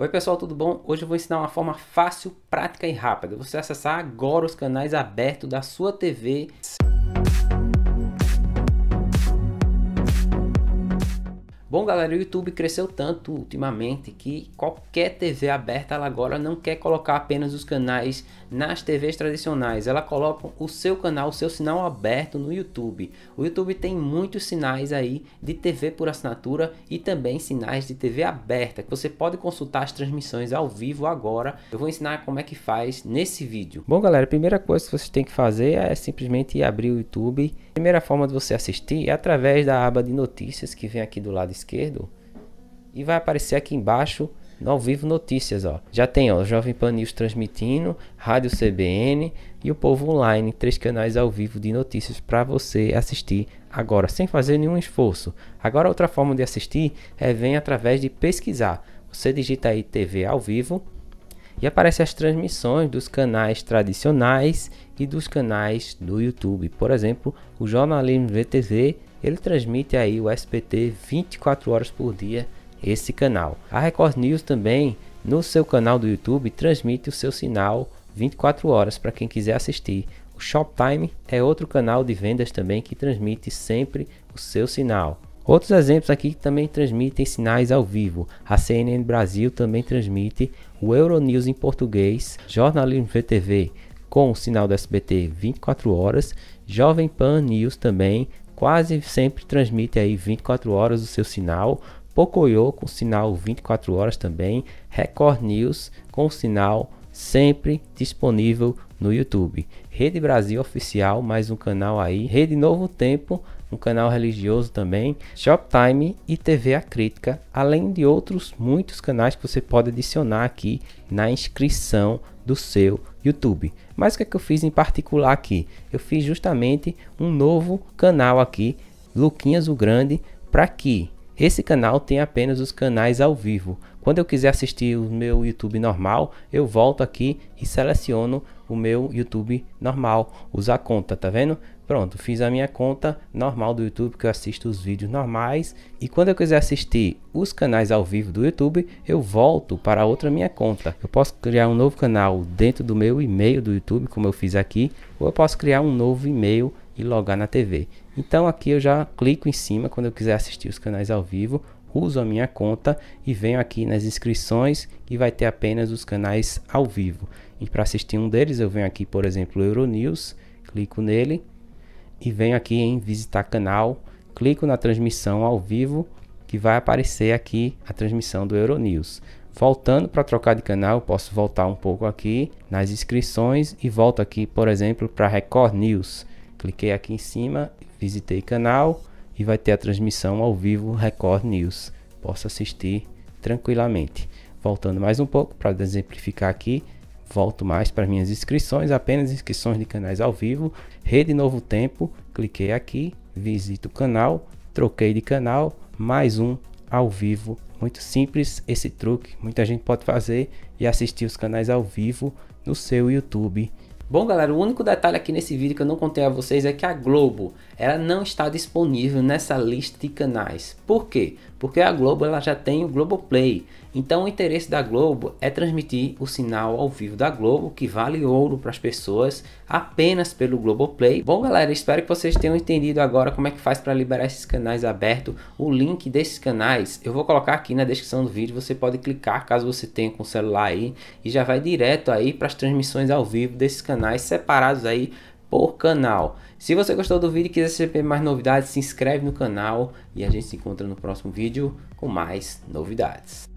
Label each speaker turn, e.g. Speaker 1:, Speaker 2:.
Speaker 1: Oi pessoal, tudo bom? Hoje eu vou ensinar uma forma fácil, prática e rápida. Você acessar agora os canais abertos da sua TV. Bom, galera, o YouTube cresceu tanto ultimamente que qualquer TV aberta ela agora não quer colocar apenas os canais nas TVs tradicionais, ela coloca o seu canal, o seu sinal aberto no YouTube. O YouTube tem muitos sinais aí de TV por assinatura e também sinais de TV aberta que você pode consultar as transmissões ao vivo agora. Eu vou ensinar como é que faz nesse vídeo. Bom, galera, a primeira coisa que você tem que fazer é simplesmente abrir o YouTube a primeira forma de você assistir é através da aba de notícias que vem aqui do lado esquerdo e vai aparecer aqui embaixo no ao vivo notícias, ó. Já tem, ó, Jovem Pan News transmitindo, Rádio CBN e o Povo Online, três canais ao vivo de notícias para você assistir agora, sem fazer nenhum esforço. Agora outra forma de assistir é vem através de pesquisar. Você digita aí TV ao vivo e aparecem as transmissões dos canais tradicionais e dos canais do YouTube. Por exemplo, o Jornalismo VTV, ele transmite aí o SPT 24 horas por dia esse canal. A Record News também, no seu canal do YouTube, transmite o seu sinal 24 horas para quem quiser assistir. O Shoptime é outro canal de vendas também que transmite sempre o seu sinal. Outros exemplos aqui também transmitem sinais ao vivo. A CNN Brasil também transmite o Euronews em português, Jornalismo VTV com o sinal do SBT 24 horas, Jovem Pan News também quase sempre transmite aí 24 horas o seu sinal, Pocoyo com sinal 24 horas também, Record News com sinal sempre disponível no YouTube. Rede Brasil Oficial, mais um canal aí. Rede Novo Tempo, um canal religioso também. Shoptime e TV A Crítica, além de outros muitos canais que você pode adicionar aqui na inscrição do seu YouTube. Mas o que, é que eu fiz em particular aqui? Eu fiz justamente um novo canal aqui, Luquinhas o Grande, para que esse canal tem apenas os canais ao vivo, quando eu quiser assistir o meu YouTube normal, eu volto aqui e seleciono o meu YouTube normal, usar conta, tá vendo? Pronto, fiz a minha conta normal do YouTube que eu assisto os vídeos normais e quando eu quiser assistir os canais ao vivo do YouTube, eu volto para outra minha conta. Eu posso criar um novo canal dentro do meu e-mail do YouTube, como eu fiz aqui, ou eu posso criar um novo e-mail e logar na TV. Então aqui eu já clico em cima quando eu quiser assistir os canais ao vivo, uso a minha conta e venho aqui nas inscrições e vai ter apenas os canais ao vivo. E para assistir um deles eu venho aqui, por exemplo, Euronews, clico nele e venho aqui em visitar canal, clico na transmissão ao vivo que vai aparecer aqui a transmissão do Euronews. Voltando para trocar de canal, posso voltar um pouco aqui nas inscrições e volto aqui, por exemplo, para Record News. Cliquei aqui em cima, visitei canal e vai ter a transmissão ao vivo Record News. Posso assistir tranquilamente. Voltando mais um pouco para exemplificar aqui, volto mais para minhas inscrições, apenas inscrições de canais ao vivo, Rede Novo Tempo, cliquei aqui, visito o canal, troquei de canal, mais um ao vivo, muito simples esse truque, muita gente pode fazer e assistir os canais ao vivo no seu YouTube Bom galera, o único detalhe aqui nesse vídeo que eu não contei a vocês é que a Globo, ela não está disponível nessa lista de canais. Por quê? Porque a Globo ela já tem o Globoplay, então o interesse da Globo é transmitir o sinal ao vivo da Globo, que vale ouro para as pessoas, apenas pelo Globoplay. Bom galera, espero que vocês tenham entendido agora como é que faz para liberar esses canais abertos. O link desses canais eu vou colocar aqui na descrição do vídeo, você pode clicar caso você tenha com o celular aí e já vai direto aí para as transmissões ao vivo desses canais separados aí por canal. Se você gostou do vídeo e quiser receber mais novidades, se inscreve no canal e a gente se encontra no próximo vídeo com mais novidades.